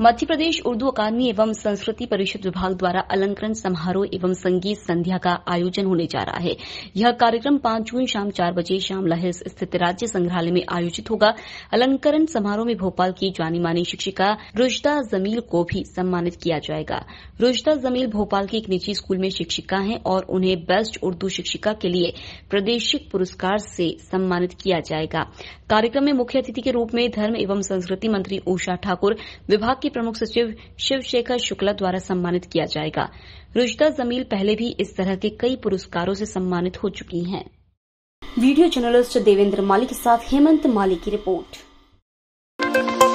मध्य प्रदेश उर्दू अकादमी एवं संस्कृति परिषद विभाग द्वारा अलंकरण समारोह एवं संगीत संध्या का आयोजन होने जा रहा है यह कार्यक्रम पांच जून शाम चार बजे शाम लहर स्थित राज्य संग्रहालय में आयोजित होगा अलंकरण समारोह में भोपाल की जानी मानी शिक्षिका रुजदा जमील को भी सम्मानित किया जाएगा रुजदा जमील भोपाल के एक निजी स्कूल में शिक्षिका हैं और उन्हें बेस्ट उर्दू शिक्षिका के लिए प्रदेशिक पुरस्कार से सम्मानित किया जाएगा कार्यक्रम में मुख्य अतिथि के रूप में धर्म एवं संस्कृति मंत्री उषा ठाकुर विभाग के के प्रमुख सचिव शिव शेखर शुक्ला द्वारा सम्मानित किया जाएगा रुजदा जमील पहले भी इस तरह के कई पुरस्कारों से सम्मानित हो चुकी हैं वीडियो जर्नलिस्ट देवेंद्र माली के साथ हेमंत माली की रिपोर्ट